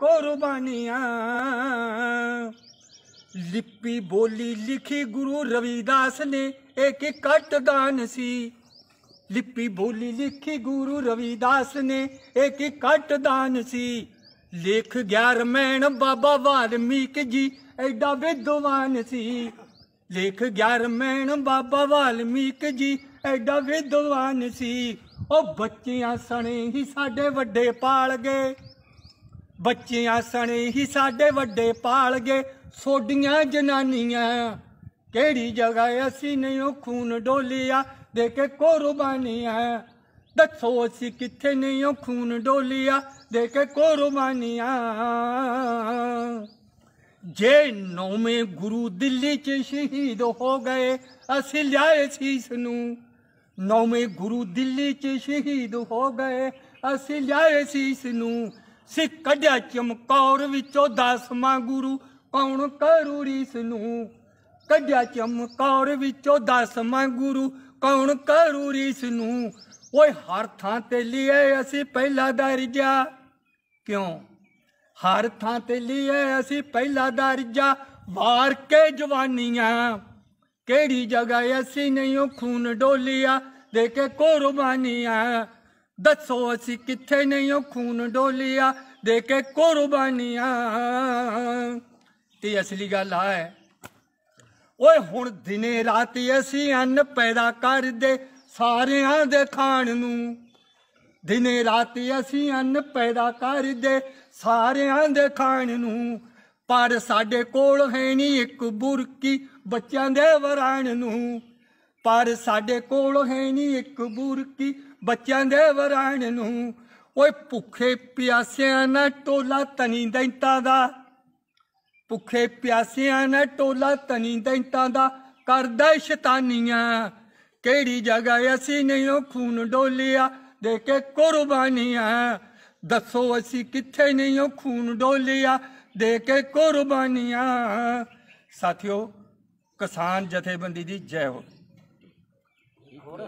ਕੁਰਬਾਨੀਆਂ ਲਿਪੀ ਬੋਲੀ ਲਿਖੀ ਗੁਰੂ ਰਵਿਦਾਸ ਨੇ ਇੱਕ ਇਕੱਠ ਦਾਨ ਸੀ ਲਿਪੀ ਬੋਲੀ ਲਿਖੀ ਗੁਰੂ ਰਵਿਦਾਸ ਨੇ ਇੱਕ ਇਕੱਠ ਦਾਨ ਸੀ ਲੇਖ ਗਿਆਰ ਮੈਣ ਬਾਬਾ ਵਾਲਮੀਕ ਜੀ ਐਡਾ ਵਿਦਵਾਨ ਸੀ ਲੇਖ ਗਿਆਰ ਮੈਣ ਬਾਬਾ ਵਾਲਮੀਕ ਜੀ ਐਡਾ ਵਿਦਵਾਨ ਸੀ ਉਹ ਬੱਚਿਆਂ ਸਣੇ ਹੀ ਸਾਡੇ ਵੱਡੇ ਪਾਲ ਗਏ ਬੱਚਿਆਂ ਸਣੇ ਹੀ ਸਾਡੇ ਵੱਡੇ ਪਾਲ ਗਏ ਸੋਡੀਆਂ ਜਨਾਨੀਆਂ ਕਿਹੜੀ ਜਗ੍ਹਾ ਅਸੀਂ ਨਹੀਂ ਉਹ ਖੂਨ ਡੋਲਿਆ ਦੇ ਕੇ ਕੁਰਬਾਨੀਆਂ ਦੱਸੋ ਅਸੀਂ ਕਿੱਥੇ ਨਹੀਂ ਉਹ ਖੂਨ ਡੋਲਿਆ ਦੇ ਕੇ ਕੁਰਬਾਨੀਆਂ ਜੇ ਨੌਵੇਂ ਗੁਰੂ ਦਿੱਲੀ ਚ ਸ਼ਹੀਦ ਹੋ ਗਏ ਅਸੀਂ ਲਿਆਏ ਸੀਸ ਨੂੰ ਨੌਵੇਂ ਗੁਰੂ ਦਿੱਲੀ ਚ ਸ਼ਹੀਦ ਹੋ ਗਏ ਅਸੀਂ ਲਿਆਏ ਸੀਸ ਨੂੰ ਸਿੱਖ ਕੱਢਿਆ ਚਮਕੌਰ ਵਿੱਚੋਂ ਦਸਵਾਂ ਗੁਰੂ ਕੌਣ ਕਰੂ ਰੀਸ ਨੂੰ ਕੱਢਿਆ ਚਮਕੌਰ ਵਿੱਚੋਂ ਦਸਵਾਂ ਗੁਰੂ ਕੌਣ ਕਰੂ ਰੀਸ ਨੂੰ ਓਏ ਹਰ ਥਾਂ ਤੇ ਲਿਏ ਅਸੀਂ ਪਹਿਲਾ ਦਰਜਾ ਕਿਉਂ ਹਰ ਥਾਂ ਤੇ ਲਿਏ ਅਸੀਂ ਪਹਿਲਾ ਦਰਜਾ ਵਾਰ ਕੇ ਜਵਾਨੀਆਂ ਕਿਹੜੀ ਜਗ੍ਹਾ ਅਸੀਂ ਨਹੀਂ ਉਹ ਖੂਨ ਡੋਲਿਆ ਦੇ ਕੇ ਕੁਰਬਾਨੀਆਂ ਦੱਸੋ ਅਸੀਂ ਕਿੱਥੇ ਨਹੀਂ ਉਹ ਖੂਨ ਡੋਲਿਆ ਦੇ ਕੇ ਕੁਰਬਾਨੀਆਂ ਤੇ ਅਸਲੀ ਗੱਲ ਆ ਓਏ ਹੁਣ ਦਿਨੇ ਰਾਤੀ ਅਸੀਂ ਅੰਨ ਪੈਦਾ ਕਰਦੇ ਸਾਰਿਆਂ ਦੇ ਖਾਣ ਨੂੰ ਦਿਨੇ ਰਾਤੀ ਅਸੀਂ ਅੰਨ ਪੈਦਾ ਕਰਦੇ ਸਾਰਿਆਂ ਦੇ ਖਾਣ ਨੂੰ ਪਰ ਸਾਡੇ ਕੋਲ ਹੈ ਨਹੀਂ ਇੱਕ ਬੁਰਕੀ ਬੱਚਿਆਂ ਦੇ ਵਰਾਣ ਨੂੰ ਪਰ ਸਾਡੇ ਕੋਲ ਹੈ ਨਹੀਂ ਇੱਕ ਬੁਰਕੀ ਬੱਚਿਆਂ ਦੇ ਵਰਾਣ ਨੂੰ ਓਏ ਭੁੱਖੇ ਪਿਆਸਿਆਂ ਨਾ ਟੋਲਾ ਤਨੀ ਦੈਂਤਾ ਦਾ ਭੁੱਖੇ ਪਿਆਸਿਆਂ ਨਾ ਟੋਲਾ ਤਨੀ ਦੈਂਤਾ ਦਾ ਕਰਦਾ ਸ਼ੈਤਾਨੀਆਂ ਕਿਹੜੀ ਜਗ੍ਹਾ ਅਸੀਂ ਨਹੀਂ ਉਹ ਖੂਨ ਡੋਲਿਆ ਦੇ ਕੇ ਕੁਰਬਾਨੀਆਂ ਦੱਸੋ ਅਸੀਂ ਕਿੱਥੇ ਨਹੀਂ ਉਹ ਖੂਨ ਡੋਲਿਆ ਦੇ ਕੇ ਕੁਰਬਾਨੀਆਂ ਸਾਥਿਓ ਕਿਸਾਨ ਜਥੇਬੰਦੀ ਦੀ ਜੈ ਹੋ